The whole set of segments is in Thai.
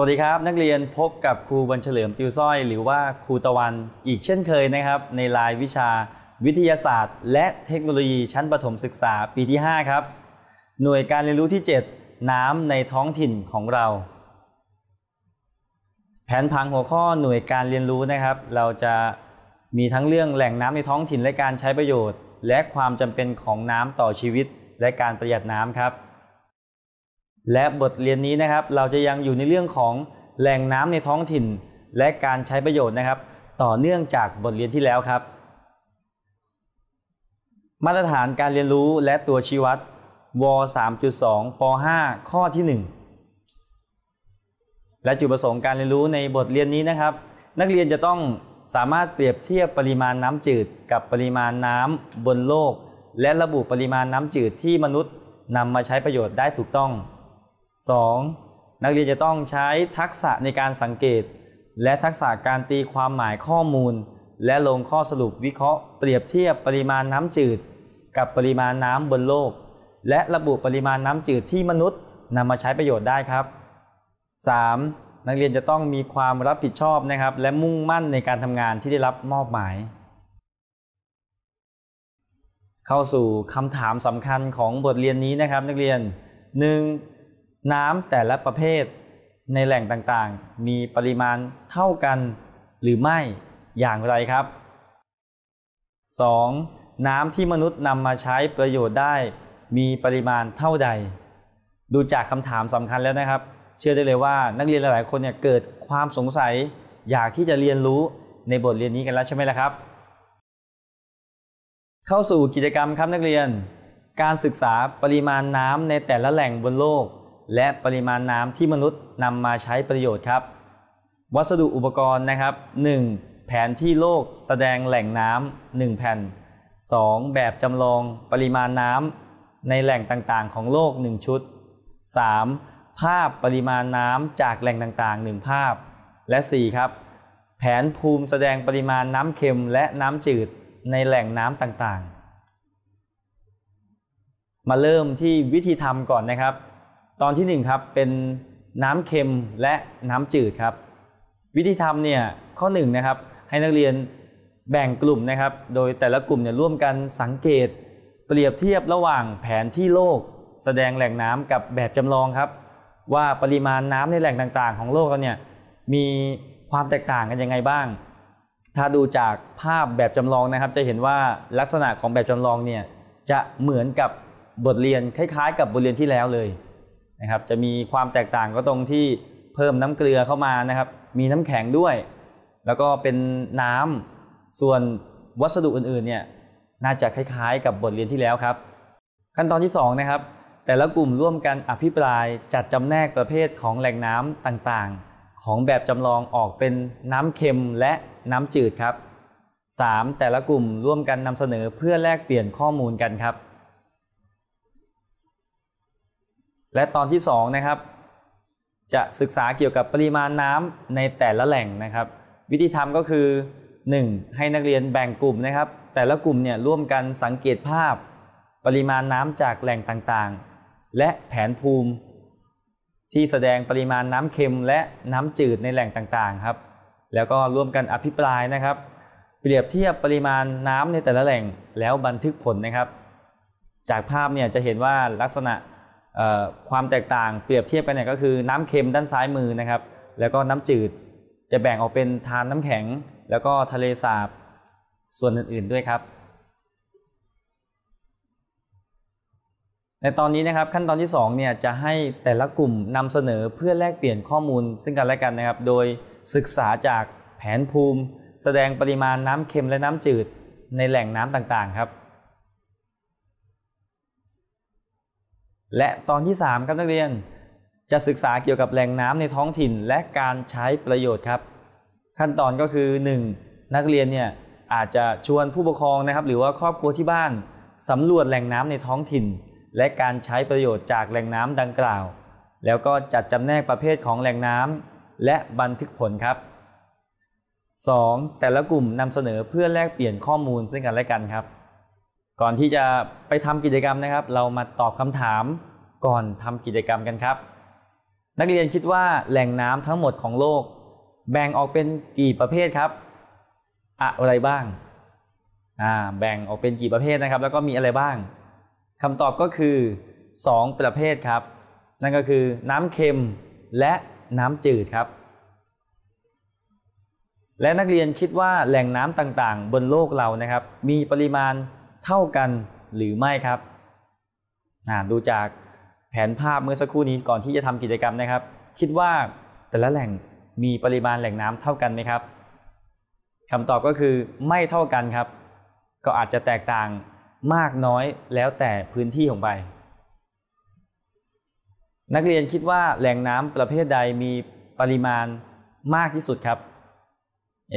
วัสดีครับนักเรียนพบกับครูบรรเฉลิมติวส้อย หรือว่าครูตะวัน อีกเช่นเคยนะครับ ในรายวิชา วิทยาศาสตร์ และเทคโนโลยีชั้นประถมศึกษา ปีที่ 5 ครับ หน่วยการเรียนรู้ที่ 7 น้ำในท้องถิ่นของเรา แผนผังหัวข้อหน่วยการเรียนรู้นะครับ เราจะมีทั้งเรื่องแหล่งน้ำในท้องถิ่นและการใช้ประโยชน์ และความจำเป็นของน้ำต่อชีวิต และการประหยัดน้ำครับและบทเรียนนี้นะครับ เราจะยังอยู่ในเรื่องของแหล่งน้ำในท้องถิ่นและการใช้ประโยชน์นะครับ ต่อเนื่องจากบทเรียนที่แล้วครับ มาตรฐานการเรียนรู้และตัวชี้วัดว3.2ป5ข้อที่ 1 และจุดประสงค์การเรียนรู้ในบทเรียนนี้นะครับ นักเรียนจะต้องสามารถเปรียบเทียบปริมาณน้ำจืดกับปริมาณน้ำบนโลกและระบุปริมาณน้ำจืดที่มนุษย์นำมาใช้ประโยชน์ได้ถูกต้อง 2. นักเรียนจะต้องใช้ทักษะในการสังเกต และทักษะการตีความหมายข้อมูล และลงข้อสรุปวิเคราะห์เปรียบเทียบปริมาณน้ำจืด กับปริมาณน้ำบนโลก และระบุปริมาณน้ำจืดที่มนุษย์นำมาใช้ประโยชน์ได้ครับ 3. นักเรียนจะต้องมีความรับผิดชอบนะครับและมุ่งมั่นในการทำงานที่ได้รับมอบหมาย เข้าสู่คำถามสำคัญของบทเรียนนี้นะครับ นักเรียน 1. น้ำแต่ละประเภทในแหล่งต่างๆ มีปริมาณเท่ากันหรือไม่อย่างไรครับ 2. น้ำที่มนุษย์นำมาใช้ประโยชน์ได้ มีปริมาณเท่าใด ดูจากคำถามสำคัญแล้วนะครับ เชื่อได้เลยว่า นักเรียนหลายๆ คนเนี่ยเกิดความสงสัย อยากที่จะเรียนรู้ในบทเรียนนี้กันแล้วใช่ไหมล่ะครับ เข้าสู่กิจกรรมครับนักเรียน การศึกษาปริมาณน้ำในแต่ละแหล่งบนโลกและปริมาณน้ำที่มนุษย์นำมาใช้ประโยชน์ครับ วัสดุอุปกรณ์นะครับ 1. แผนที่โลกแสดงแหล่งน้ำ1แผ่น 2. แบบจำลองปริมาณน้ำในแหล่งต่างๆ ของโลก1ชุด 3. ภาพปริมาณน้ำจากแหล่งต่างๆ 1 ภาพ และ 4 ครับ แผนภูมิแสดงปริมาณน้ำเค็มและน้ำจืดในแหล่งน้ำต่างๆ มาเริ่มที่วิธีทำก่อนนะครับตอนที่1ครับเป็นน้ำเค็มและน้ำจืดครับวิธีทำเนี่ยข้อ1นนะครับให้นักเรียนแบ่งกลุ่มนะครับ โดยแต่ละกลุ่มเนี่ยร่วมกันสังเกต เปรียบเทียบระหว่างแผนที่โลก แสดงแหล่งน้ำกับแบบจำลองครับ ว่าปริมาณน้ำในแหล่งต่างๆของโลกเราเนี่ยมีความแตกต่างกันยังไงบ้าง ถ้าดูจากภาพแบบจำลองนะครับจะเห็นว่าลักษณะของแบบจำลองเนี่ยจะเหมือนกับบทเรียนคล้ายๆ กับบทเรียนที่แล้วเลยนะครับจะมีความแตกต่างก็ตรงที่เพิ่มน้ำเกลือเข้ามานะครับมีน้ำแข็งด้วย แล้วก็เป็นน้ำส่วนวัสดุอื่นๆเนี่ยน่าจะคล้ายๆ กับบทเรียนที่แล้วครับ ขั้นตอนที่2นะครับแต่ละกลุ่มร่วมกันอภิปรายจัดจำแนกประเภทของแหล่งน้ำต่างๆ ของแบบจำลองออกเป็นน้ำเค็มและน้ำจืดครับ 3. แต่ละกลุ่มร่วมกันนำเสนอเพื่อแลกเปลี่ยนข้อมูลกันครับและตอนที่2นะครับ จะศึกษาเกี่ยวกับปริมาณน้ำในแต่ละแหล่งนะครับ วิธีทำก็คือ 1. ให้นักเรียนแบ่งกลุ่มนะครับ แต่ละกลุ่มเนี่ยร่วมกันสังเกตภาพ ปริมาณน้ำจากแหล่งต่างๆ และแผนภูมิ ที่แสดงปริมาณน้ำเค็มและน้ำจืดในแหล่งต่างๆครับ แล้วก็ร่วมกันอภิปรายนะครับเปรียบเทียบปริมาณน้ำในแต่ละแหล่งแล้วบันทึกผลนะครับ จากภาพเนี่ยจะเห็นว่าลักษณะความแตกต่างเปรียบเทียบกันเนี่ยก็คือ น้ำเค็มด้านซ้ายมือนะครับ แล้วก็น้ำจืด จะแบ่งออกเป็นทานน้ำแข็ง แล้วก็ทะเลสาบส่วนอื่น ๆด้วยครับ ในตอนนี้นะครับขั้นตอนที่2เนี่ยจะให้แต่ละกลุ่มนำเสนอเพื่อแลกเปลี่ยนข้อมูล ซึ่งกันและกันนะครับ โดยศึกษาจากแผนภูมิแสดงปริมาณน้ำเค็มและน้ำจืดในแหล่งน้ำต่างๆครับและตอนที่ 3ครับนักเรียนจะศึกษาเกี่ยวกับแหล่งน้ำในท้องถิ่นและการใช้ประโยชน์ครับ ขั้นตอนก็คือ 1. นักเรียนเนี่ยอาจจะชวนผู้ปกครองนะครับ หรือว่าครอบครัวที่บ้านสำรวจแหล่งน้ำในท้องถิ่น และการใช้ประโยชน์จากแหล่งน้ำดังกล่าว แล้วก็จัดจำแนกประเภทของแหล่งน้ำ และบันทึกผลครับ 2. แต่ละกลุ่มนำเสนอเพื่อแลกเปลี่ยนข้อมูลซึ่งกันและกันครับก่อนที่จะไปทำกิจกรรมนะครับ เรามาตอบคำถามก่อนทำกิจกรรมกันครับ นักเรียนคิดว่าแหล่งน้ำทั้งหมดของโลก แบ่งออกเป็นกี่ประเภทครับอะไรบ้าง อ่า แบ่งออกเป็นกี่ประเภทนะครับ แล้วก็มีอะไรบ้างคำตอบก็คือ2ประเภทครับ นั่นก็คือ น้ำเค็มและน้ำจืดครับ และนักเรียนคิดว่าแหล่งน้ำต่างๆ บนโลกเรานะครับ มีปริมาณเท่ากันหรือไม่ครับ ดูจากแผนภาพเมื่อสักครู่นี้ก่อนที่จะทำกิจกรรมนะครับ คิดว่าแต่ละแหล่งมีปริมาณแหล่งน้ำเท่ากันไหมครับ คำตอบก็คือไม่เท่ากันครับ ก็อาจจะแตกต่างมากน้อยแล้วแต่พื้นที่ของไป นักเรียนคิดว่าแหล่งน้ำประเภทใดมีปริมาณมากที่สุดครับ เอ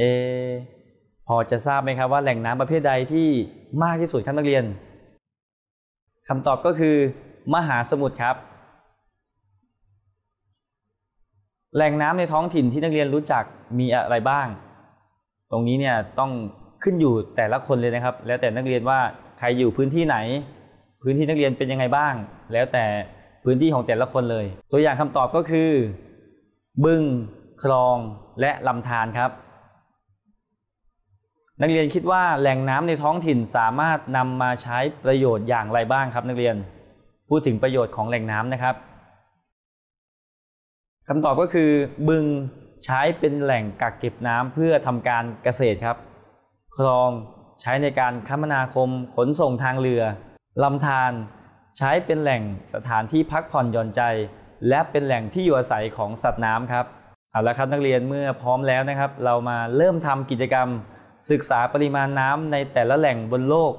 พอจะทราบไหมครับว่าแหล่งน้ำประเภทใดที่มากที่สุดครับนักเรียน คำตอบก็คือ มหาสมุทรครับ แหล่งน้ำในท้องถิ่นที่นักเรียนรู้จักมีอะไรบ้าง ตรงนี้เนี่ยต้องขึ้นอยู่แต่ละคนเลยนะครับ แล้วแต่นักเรียนว่าใครอยู่พื้นที่ไหน พื้นที่นักเรียนเป็นยังไงบ้าง แล้วแต่พื้นที่ของแต่ละคนเลย ตัวอย่างคำตอบก็คือ บึง คลองและลำธารครับนักเรียนคิดว่าแหล่งน้ำในท้องถิ่นสามารถนำมาใช้ประโยชน์อย่างไรบ้างครับนักเรียนพูดถึงประโยชน์ของแหล่งน้ำนะครับ คำตอบก็คือบึงใช้เป็นแหล่งกักเก็บน้ำเพื่อทำการเกษตรครับคลองใช้ในการคมนาคม ขนส่งทางเรือลำธารใช้เป็นแหล่งสถานที่พักผ่อนหย่อนใจ และเป็นแหล่งที่อยู่อาศัยของสัตว์น้ำครับเอาละครับนักเรียนเมื่อพร้อมแล้วนะครับ เรามาเริ่มทำกิจกรรมศึกษาปริมาณน้ำในแต่ละแหล่งบนโลก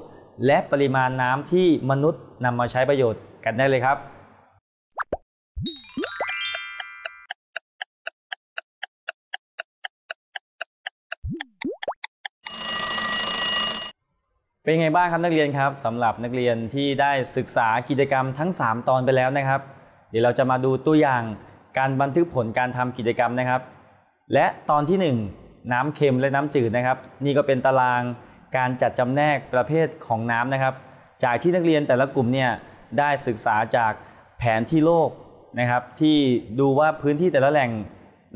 และปริมาณน้ำที่มนุษย์นำมาใช้ประโยชน์กันได้เลยครับ เป็นไงบ้างครับนักเรียนครับสำหรับนักเรียนที่ได้ศึกษากิจกรรมทั้ง 3 ตอนไปแล้วนะครับ เดี๋ยวเราจะมาดูตัวอย่างการบันทึกผลการทำกิจกรรมนะครับ และตอนที่ 1น้ำเค็มและน้ำจืดนะครับ นี่ก็เป็นตารางการจัดจำแนกประเภทของน้ำนะครับ จากที่นักเรียนแต่ละกลุ่มเนี่ยได้ศึกษาจากแผนที่โลกนะครับ ที่ดูว่าพื้นที่แต่ละแหล่ง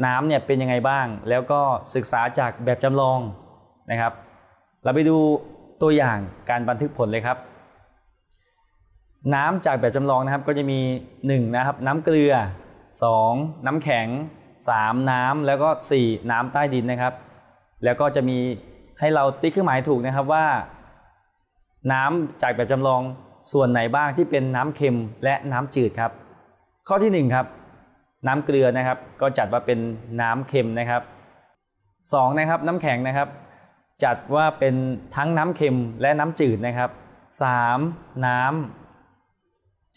น้ำเนี่ยเป็นยังไงบ้าง แล้วก็ศึกษาจากแบบจำลองนะครับ เราไปดูตัวอย่างการบันทึกผลเลยครับ น้ำจากแบบจำลองนะครับก็จะมี 1. นะครับน้ำเกลือ 2. น้ำแข็งสามน้ำ แล้วก็สี่น้ำใต้ดินนะครับ แล้วก็จะมีให้เราติ๊กเครื่องหมายถูกนะครับว่า น้ำจากแบบจำลองส่วนไหนบ้างที่เป็นน้ำเค็มและน้ำจืดครับ ข้อที่1ครับน้ำเกลือนะครับ ก็จัดว่าเป็นน้ำเค็มนะครับ2นะครับน้ำแข็งนะครับ จัดว่าเป็นทั้งน้ำเค็มและน้ำจืดนะครับ 3. น้ำ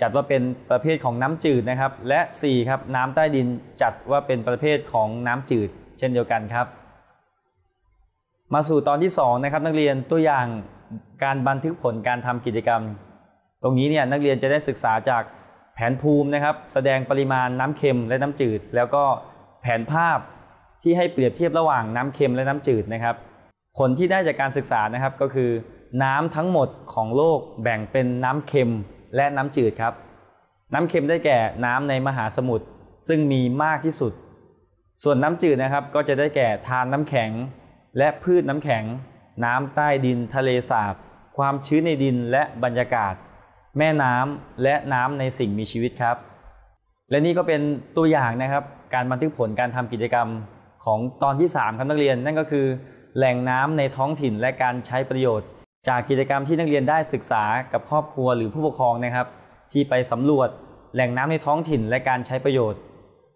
จัดว่าเป็นประเภทของน้ำจืดนะครับ และ4ครับ น้ำใต้ดินจัดว่าเป็นประเภทของน้ำจืด เช่นเดียวกันครับ มาสู่ตอนที่ 2 นะครับ นักเรียนตัวอย่างการบันทึกผลการทำกิจกรรม ตรงนี้เนี่ยนักเรียนจะได้ศึกษาจากแผนภูมินะครับ แสดงปริมาณน้ำเค็มและน้ำจืด แล้วก็แผนภาพที่ให้เปรียบเทียบระหว่างน้ำเค็มและน้ำจืดนะครับ ผลที่ได้จากการศึกษานะครับก็คือ น้ำทั้งหมดของโลกแบ่งเป็นน้ำเค็มและน้ำจืดครับ น้ำเค็มได้แก่น้ำในมหาสมุทรซึ่งมีมากที่สุด ส่วนน้ำจืดนะครับก็จะได้แก่ทานน้ำแข็ง และพืชน้ำแข็ง น้ำใต้ดินทะเลสาบ ความชื้นในดินและบรรยากาศ แม่น้ำ และน้ำในสิ่งมีชีวิตครับ และนี่ก็เป็นตัวอย่างนะครับการบันทึกผลการทำกิจกรรมของตอนที่ 3ครับนักเรียน นั่นก็คือ แหล่งน้ำในท้องถิ่นและการใช้ประโยชน์จากกิจกรรมที่นักเรียนได้ศึกษากับครอบครัวหรือผู้ปกครองนะครับ ที่ไปสำรวจแหล่งน้ำในท้องถิ่นและการใช้ประโยชน์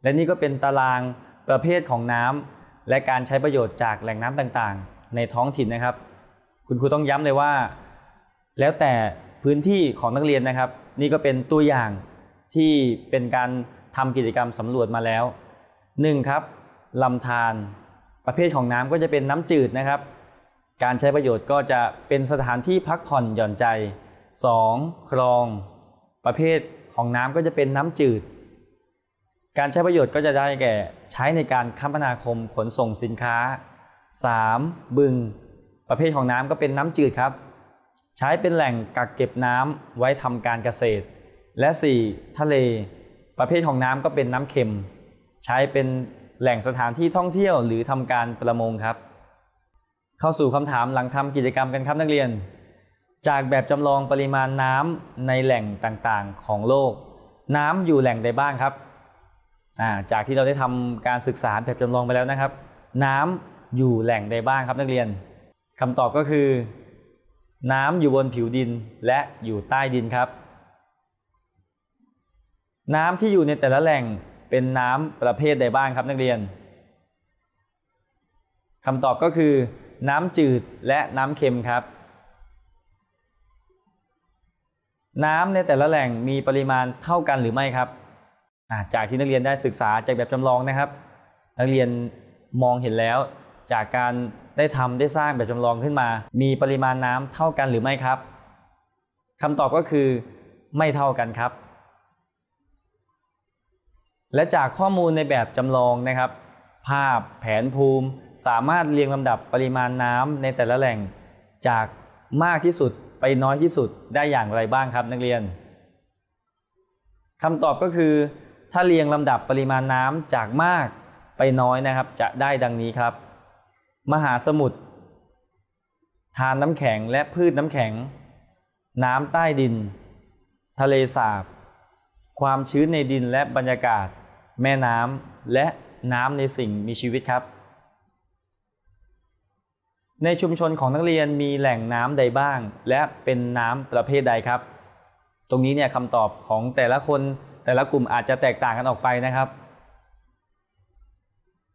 และนี่ก็เป็นตารางประเภทของน้ำ และการใช้ประโยชน์จากแหล่งน้ำต่างๆ ในท้องถิ่นนะครับ คุณครูต้องย้ำเลยว่า แล้วแต่พื้นที่ของนักเรียนนะครับ นี่ก็เป็นตัวอย่างที่เป็นการทำกิจกรรมสำรวจมาแล้ว 1. ครับลำธารประเภทของน้ำก็จะเป็นน้ำจืดนะครับการใช้ประโยชน์ก็จะเป็นสถานที่พักผ่อนหย่อนใจ 2. คลอง ประเภทของน้ำก็จะเป็นน้ำจืด การใช้ประโยชน์ก็จะได้แก่ใช้ในการคมนาคมขนส่งสินค้า 3. บึง ประเภทของน้ำก็เป็นน้ำจืดครับ ใช้เป็นแหล่งกักเก็บน้ำไว้ทำการเกษตร และ 4. ทะเล ประเภทของน้ำก็เป็นน้ำเค็ม ใช้เป็นแหล่งสถานที่ท่องเที่ยว หรือทำการประมงครับเข้าสู่คำถามหลังทำกิจกรรมกันครับนักเรียน จากแบบจำลองปริมาณน้ำในแหล่งต่างๆของโลก น้ำอยู่แหล่งใดบ้างครับจากที่เราได้ทำการศึกษาแบบจำลองไปแล้วนะครับ น้ำอยู่แหล่งใดบ้างครับนักเรียนคำตอบก็คือ น้ำอยู่บนผิวดินและอยู่ใต้ดินครับ น้ำที่อยู่ในแต่ละแหล่งเป็นน้ำประเภทใดบ้างครับนักเรียนคำตอบก็คือน้ำจืดและน้ำเค็มครับ น้ำในแต่ละแหล่งมีปริมาณเท่ากันหรือไม่ครับ จากที่นักเรียนได้ศึกษาจากแบบจำลองนะครับ นักเรียนมองเห็นแล้ว จากการได้ทำได้สร้างแบบจำลองขึ้นมา มีปริมาณน้ำเท่ากันหรือไม่ครับคำตอบก็คือไม่เท่ากันครับ และจากข้อมูลในแบบจำลองนะครับภาพแผนภูมิสามารถเรียงลำดับปริมาณน้ำในแต่ละแหล่ง จากมากที่สุดไปน้อยที่สุดได้อย่างไรบ้างครับนักเรียนคำตอบก็คือ ถ้าเรียงลำดับปริมาณน้ำจากมากไปน้อยนะครับ จะได้ดังนี้ครับ มหาสมุทรทานน้ำแข็งและพืชน้ำแข็ง น้ำใต้ดิน ทะเลสาบความชื้นในดินและบรรยากาศ แม่น้ำและน้ำในสิ่งมีชีวิตครับ ในชุมชนของนักเรียนมีแหล่งน้ำใดบ้าง และเป็นน้ำประเภทใดครับ ตรงนี้เนี่ยคำตอบของแต่ละคนแต่ละกลุ่มอาจจะแตกต่างกันออกไปนะครับ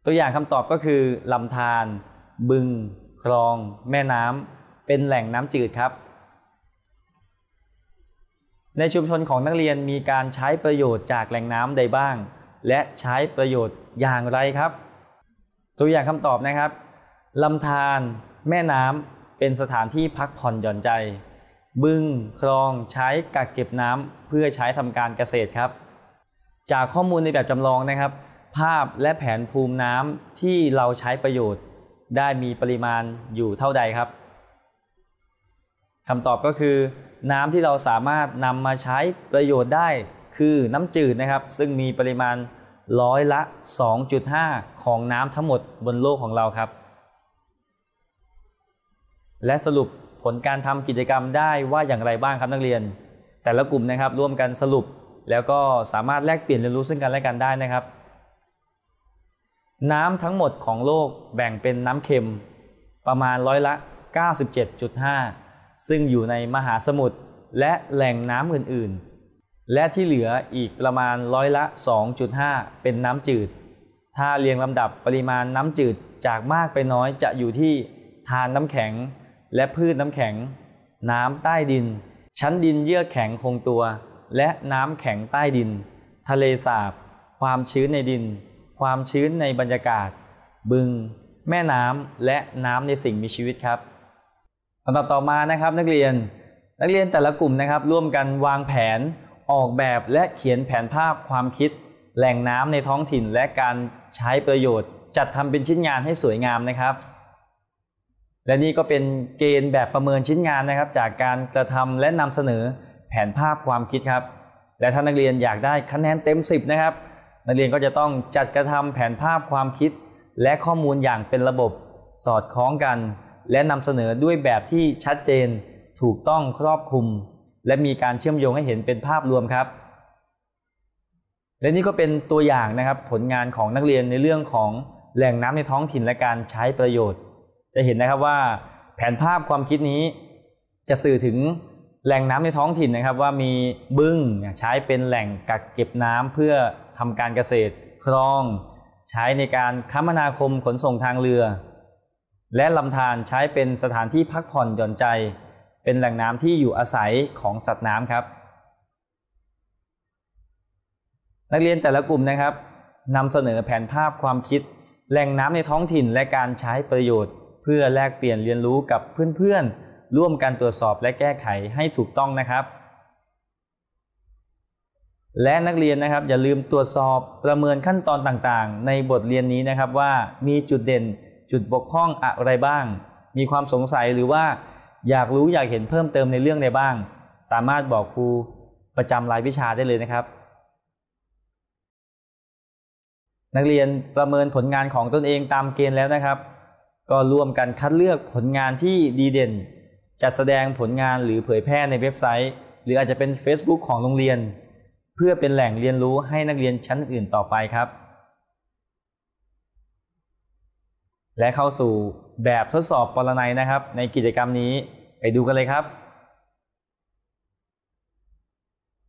ตัวอย่างคำตอบก็คือลำธารบึง คลอง แม่น้ำเป็นแหล่งน้ำจืดครับ ในชุมชนของนักเรียนมีการใช้ประโยชน์จากแหล่งน้ำใดบ้างและใช้ประโยชน์อย่างไรครับ ตัวอย่างคำตอบนะครับลำธารแม่น้ำเป็นสถานที่พักผ่อนหย่อนใจ บึงคลองใช้กักเก็บน้ำเพื่อใช้ทำการเกษตรครับ จากข้อมูลในแบบจำลองนะครับ ภาพและแผนภูมิน้ำที่เราใช้ประโยชน์ ได้มีปริมาณอยู่เท่าใดครับคำตอบก็คือน้ำที่เราสามารถนำมาใช้ประโยชน์ได้คือน้ำจืดนะครับซึ่งมีปริมาณร้อยละ 2.5 ของน้ำทั้งหมดบนโลกของเราครับ และสรุปผลการทำกิจกรรมได้ว่าอย่างไรบ้างครับนักเรียน แต่ละกลุ่มนะครับร่วมกันสรุปแล้วก็สามารถแลกเปลี่ยนเรียนรู้ซึ่งกันและกันได้นะครับ น้ำทั้งหมดของโลกแบ่งเป็นน้ำเค็มประมาณร้อยละ 97.5 ซึ่งอยู่ในมหาสมุทรและแหล่งน้ำอื่นๆและที่เหลืออีกประมาณร้อยละ 2.5 เป็นน้ำจืด ถ้าเรียงลำดับปริมาณน้ำจืดจากมากไปน้อยจะอยู่ที่ ทานน้ำแข็ง และพืชน้ำแข็ง น้ำใต้ดิน ชั้นดินเยื่อแข็งคงตัว และน้ำแข็งใต้ดิน ทะเลสาบ ความชื้นในดิน ความชื้นในบรรยากาศ บึงแม่น้ำและน้ำในสิ่งมีชีวิตครับลำดับต่อมานะครับ นักเรียน นักเรียนแต่ละกลุ่มนะครับร่วมกันวางแผนออกแบบและเขียนแผนภาพความคิด แหล่งน้ำในท้องถิ่นและการใช้ประโยชน์ จัดทำเป็นชิ้นงานให้สวยงามนะครับ และนี่ก็เป็นเกณฑ์แบบประเมินชิ้นงานนะครับ จากการกระทำและนำเสนอแผนภาพความคิดครับ และถ้านักเรียนอยากได้คะแนนเต็ม 10 นะครับ นักเรียนก็จะต้องจัดกระทำแผนภาพความคิด และข้อมูลอย่างเป็นระบบ สอดคล้องกัน และนำเสนอด้วยแบบที่ชัดเจนถูกต้องครอบคลุมและมีการเชื่อมโยงให้เห็นเป็นภาพรวมครับ และนี่ก็เป็นตัวอย่างนะครับ ผลงานของนักเรียนในเรื่องของแหล่งน้ำในท้องถิ่นและการใช้ประโยชน์ จะเห็นนะครับว่าแผนภาพความคิดนี้ จะสื่อถึงแหล่งน้ำในท้องถิ่นนะครับ ว่ามีบึง้งใช้เป็นแหล่งกักเก็บน้ำเพื่อทำการเกษตร คลอง ใช้ในการคมนาคมขนส่งทางเรือ และลำธารใช้เป็นสถานที่พักผ่อนหย่อนใจเป็นแหล่งน้ำที่อยู่อาศัยของสัตว์น้ำครับ นักเรียนแต่ละกลุ่มนะครับนำเสนอแผนภาพความคิด แหล่งน้ำในท้องถิ่นและการใช้ประโยชน์ เพื่อแลกเปลี่ยนเรียนรู้กับเพื่อนๆ ร่วมกันตรวจสอบและแก้ไขให้ถูกต้องนะครับ และนักเรียนนะครับ อย่าลืมตรวจสอบประเมินขั้นตอนต่างๆ ในบทเรียนนี้นะครับว่า มีจุดเด่นจุดบกพร่องอะไรบ้าง มีความสงสัยหรือว่าอยากรู้อยากเห็นเพิ่มเติมในเรื่องใดบ้าง สามารถบอกครูประจำรายวิชาได้เลยนะครับ นักเรียนประเมินผลงานของตนเองตามเกณฑ์แล้วนะครับ ก็ร่วมกันคัดเลือกผลงานที่ดีเด่น จัดแสดงผลงานหรือเผยแพร่ในเว็บไซต์ หรืออาจจะเป็น Facebook ของโรงเรียน เพื่อเป็นแหล่งเรียนรู้ให้นักเรียนชั้นอื่นต่อไปครับและเข้าสู่แบบทดสอบปรนัยนะครับ ในกิจกรรมนี้ไปดูกันเลยครับ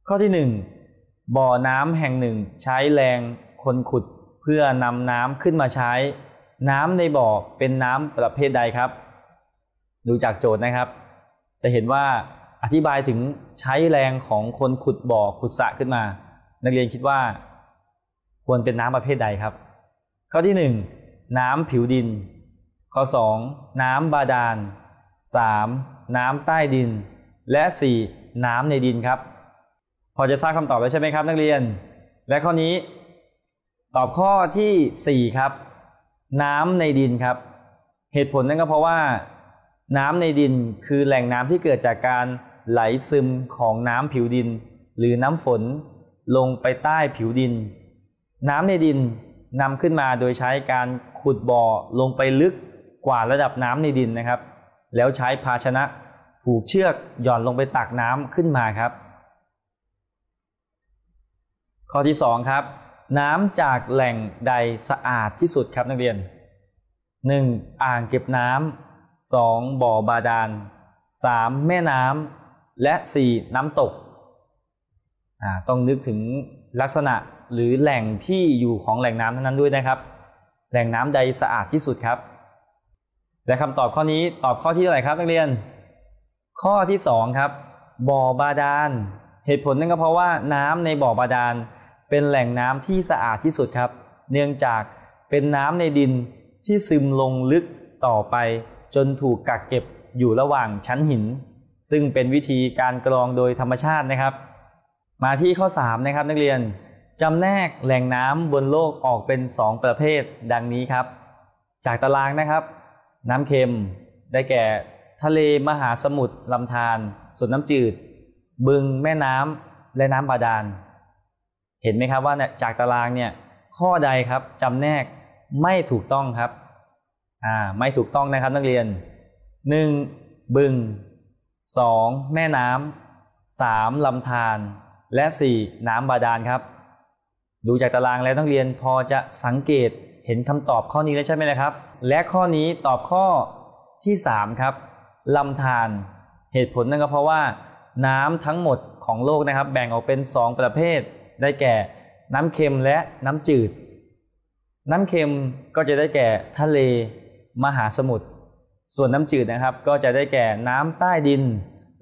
ข้อที่1บ่อน้ำแห่งหนึ่ง ใช้แรงคนขุดเพื่อนำน้ำขึ้นมาใช้ น้ำในบ่อเป็นน้ำประเภทใดครับ ดูจากโจทย์นะครับ จะเห็นว่าอธิบายถึงใช้แรงของคนขุดบ่อขุดสระขึ้นมา นักเรียนคิดว่า ควรเป็นน้ำประเภทใดครับ ข้อที่1น้ำผิวดิน ข้อ 2. น้ำบาดาล 3. น้ำใต้ดิน และ 4. น้ำในดินครับ พอจะทราบคำตอบแล้วใช่ไหมครับนักเรียน และข้อนี้ตอบข้อที่ 4 ครับ น้ำในดินครับ เหตุผลนั่นก็เพราะว่า น้ำในดินคือแหล่งน้ำที่เกิดจากการไหลซึมของน้ำผิวดิน หรือน้ำฝนลงไปใต้ผิวดิน น้ำในดินนำขึ้นมาโดยใช้การขุดบ่อลงไปลึกกว่าระดับน้ำในดินนะครับ แล้วใช้ภาชนะผูกเชือกหย่อนลงไปตักน้ำขึ้นมาครับ ข้อที่2ครับ น้ำจากแหล่งใดสะอาดที่สุดครับนักเรียน 1. อ่างเก็บน้ำ 2. บ่อบาดาล 3. แม่น้ำและ 4. น้ำตก ต้องนึกถึงลักษณะหรือแหล่งที่อยู่ของแหล่งน้ำนั้นด้วยนะครับ แหล่งน้ำใดสะอาดที่สุดครับ และคำตอบข้อนี้ตอบข้อที่เท่าไหร่ครับนักเรียน ข้อที่2ครับบ่อบาดาลเหตุผลนั่นก็เพราะว่า น้ำในบ่อบาดาลเป็นแหล่งน้ำที่สะอาดที่สุดครับ เนื่องจากเป็นน้ำในดินที่ซึมลงลึกต่อไป จนถูกกักเก็บอยู่ระหว่างชั้นหิน ซึ่งเป็นวิธีการกรองโดยธรรมชาตินะครับมาที่ข้อ 3 นะครับนักเรียนจำแนกแหล่งน้ำบนโลกออกเป็น2ประเภทดังนี้ครับจากตารางนะครับ น้ำเค็ม ได้แก่ทะเลมหาสมุทรลำธารส่วนน้ำจืด บึงแม่น้ำและน้ำบาดาล เห็นไหมครับว่าจากตารางเนี่ย ข้อใดครับจำแนกไม่ถูกต้องครับอ่าไม่ถูกต้องนะครับนักเรียน 1. บึง 2. แม่น้ำา 3. ลำธารและ 4. น้ำบาดาลครับ ดูจากตารางแล้ว้องเรียนพอจะสังเกตเห็นคำตอบข้อนี้แล้วใช่ไหมละครับ และข้อนี้ตอบข้อที่3ครับลำธารเหตุผลนั่นก็เพราะว่า น้ำทั้งหมดของโลกนะครับ แบ่งออกเป็น 2 ประเภท ได้แก่น้ำเค็มและน้ำจืด น้ำเค็มก็จะได้แก่ทะเลมหาสมุทรส่วนน้ำจืดนะครับ ก็จะได้แก่น้ำใต้ดิน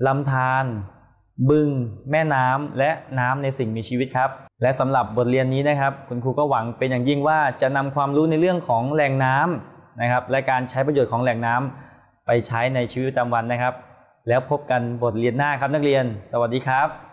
ลำธารบึงแม่น้ำและน้ำในสิ่งมีชีวิตครับ และสำหรับบทเรียนนี้นะครับ คุณครูก็หวังเป็นอย่างยิ่งว่าจะนำความรู้ในเรื่องของแหล่งน้ำนะครับ และการใช้ประโยชน์ของแหล่งน้ำ ไปใช้ในชีวิตประจำวันนะครับ แล้วพบกันบทเรียนหน้าครับนักเรียน สวัสดีครับ